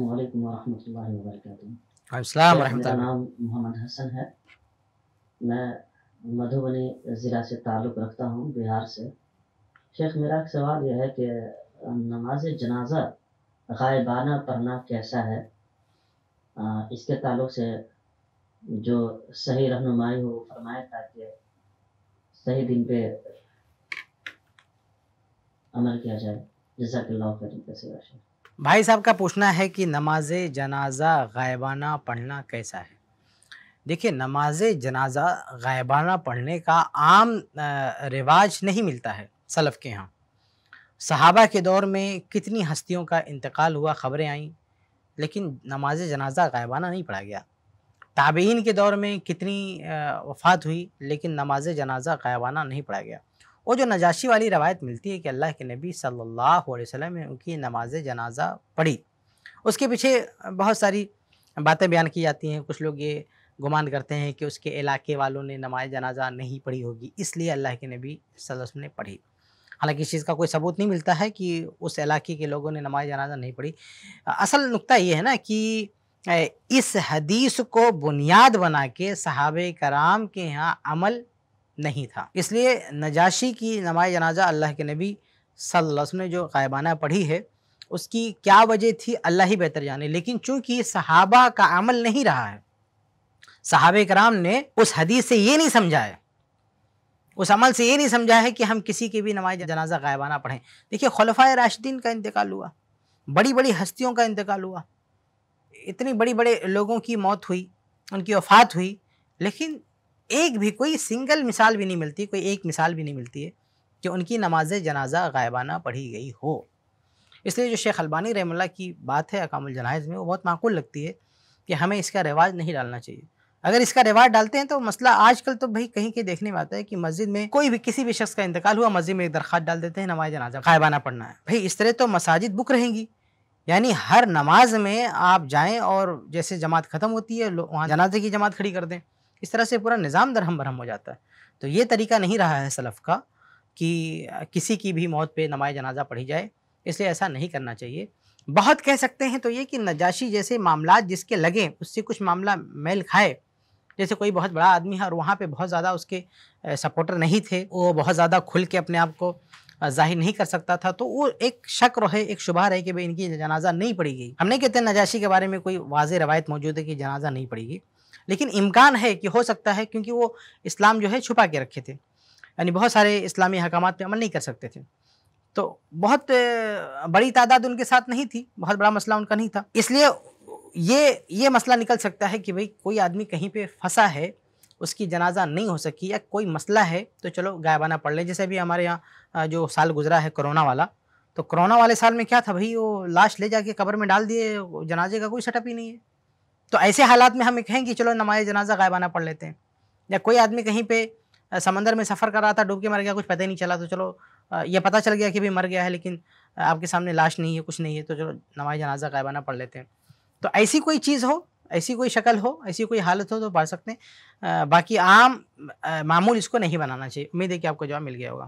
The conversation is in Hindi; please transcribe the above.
वालेकुम वरहमतुल्लाहि व बरकातुहू अस्सलाम मेरा नाम मोहम्मद हसन है मैं मधुबनी ज़िला से ताल्लुक़ रखता हूँ बिहार से शेख मेरा सवाल यह है कि नमाज जनाजा गायबाना पढ़ना कैसा है आ, इसके ताल्लुक से जो सही रहनुमाई हो फरमाए ताकि सही दिन पे अमल किया जाए जजाकल्ला खैर का सेवा शेख भाई साहब का पूछना है कि नमाज जनाजा गायबाना पढ़ना कैसा है देखिए नमाज जनाजा गायबाना पढ़ने का आम रिवाज नहीं मिलता है सलफ़ के यहाँ सहाबा के दौर में कितनी हस्तियों का इंतकाल हुआ ख़बरें आईं लेकिन नमाज जनाजा गायबाना नहीं पढ़ा गया ताबेन के दौर में कितनी वफ़ात हुई लेकिन नमाज जनाजा गायबाना नहीं पढ़ा गया और जो नजाशी वाली रवायत मिलती है कि अल्लाह के नबी सल्लल्लाहु अलैहि वसल्लम ने उनकी नमाज जनाजा पढ़ी उसके पीछे बहुत सारी बातें बयान की जाती हैं कुछ लोग ये गुमान करते हैं कि उसके इलाके वालों ने नमाज जनाजा नहीं पढ़ी होगी इसलिए अल्लाह के नबी वसल्लम ने पढ़ी हालांकि इस चीज़ का कोई सबूत नहीं मिलता है कि उस इलाके के लोगों ने नमाज जनाजा नहीं पढ़ी असल नुकता ये है ना कि इस हदीस को बुनियाद बना के सहाब कराम के यहाँ अमल नहीं था इसलिए नजाशी की नमाज जनाजा अल्लाह के नबी सल्लल्लाहु ने जो गायबाना पढ़ी है उसकी क्या वजह थी अल्लाह ही बेहतर जाने लेकिन चूंकि सहाबा का अमल नहीं रहा है सहाब कराम ने उस हदीस से ये नहीं समझा है उस अमल से ये नहीं समझा है कि हम किसी के भी नमाज जनाजा गायबाना पढ़ें देखिए खलफा राशिदीन का इंतकाल हुआ बड़ी बड़ी हस्तियों का इंतकाल हुआ इतनी बड़ी बड़े लोगों की मौत हुई उनकी वफात हुई लेकिन एक भी कोई सिंगल मिसाल भी नहीं मिलती कोई एक मिसाल भी नहीं मिलती है कि उनकी नमाज जनाजा गायबाना पढ़ी गई हो इसलिए जो शेख अलबानी रहमल्ला की बात है अकामुल जनाइज में वो बहुत माकूल लगती है कि हमें इसका रिवाज नहीं डालना चाहिए अगर इसका रिवाज डालते हैं तो मसला आजकल तो भाई कहीं के देखने में आता है कि मस्जिद में कोई भी किसी भी शख्स का इंतकाल हुआ मस्जिद में एक दरख्वास्त डाल देते हैं नमाज जनाजा गायबाना पढ़ना है भाई इस तरह तो मसाजिद बुक रहेंगी यानी हर नमाज में आप जाएं और जैसे जमात ख़त्म होती है वहाँ जनाजे की जमात खड़ी कर दें इस तरह से पूरा निज़ाम दरहम बरहम हो जाता है तो ये तरीका नहीं रहा है सलफ़ का कि किसी की भी मौत पे नमाज जनाजा पढ़ी जाए इसलिए ऐसा नहीं करना चाहिए बहुत कह सकते हैं तो ये कि नजाशी जैसे मामला जिसके लगें उससे कुछ मामला मेल खाए जैसे कोई बहुत बड़ा आदमी है और वहाँ पे बहुत ज़्यादा उसके सपोर्टर नहीं थे वो बहुत ज़्यादा खुल के अपने आप को जाहिर नहीं कर सकता था तो वो एक शक रहे एक शुभा रहे कि भाई इनकी जनाजा नहीं पड़ी गई हमने कहते हैं नजाशी के बारे में कोई वाज रवायत मौजूद है कि जनाजा नहीं पड़ी गई लेकिन इम्कान है कि हो सकता है क्योंकि वो इस्लाम जो है छुपा के रखे थे यानी बहुत सारे इस्लामी अहकाम पर अमल नहीं कर सकते थे तो बहुत बड़ी तादाद उनके साथ नहीं थी बहुत बड़ा मसला उनका नहीं था इसलिए ये ये मसला निकल सकता है कि भाई कोई आदमी कहीं पे फंसा है उसकी जनाजा नहीं हो सकी या कोई मसला है तो चलो गायबाना पड़ लें जैसे अभी हमारे यहाँ जो साल गुजरा है कोरोना वाला तो कोरोना वाले साल में क्या था भाई वो लाश ले जाके कब्र में डाल दिए जनाजे का कोई सेटअप ही नहीं है तो ऐसे हालात में हम कहें कि चलो नमाज जनाजा गायबाना पढ़ लेते हैं या कोई आदमी कहीं पे समंदर में सफ़र कर रहा था डूब के मर गया कुछ पता ही नहीं चला तो चलो ये पता चल गया कि भाई मर गया है लेकिन आपके सामने लाश नहीं है कुछ नहीं है तो चलो नमाज जनाजा गायबाना पढ़ लेते हैं तो ऐसी कोई चीज़ हो ऐसी कोई शक्ल हो ऐसी कोई हालत हो तो पढ़ सकते हैं बाकी आम मामूल इसको नहीं बनाना चाहिए उम्मीद है कि आपको जवाब मिल गया होगा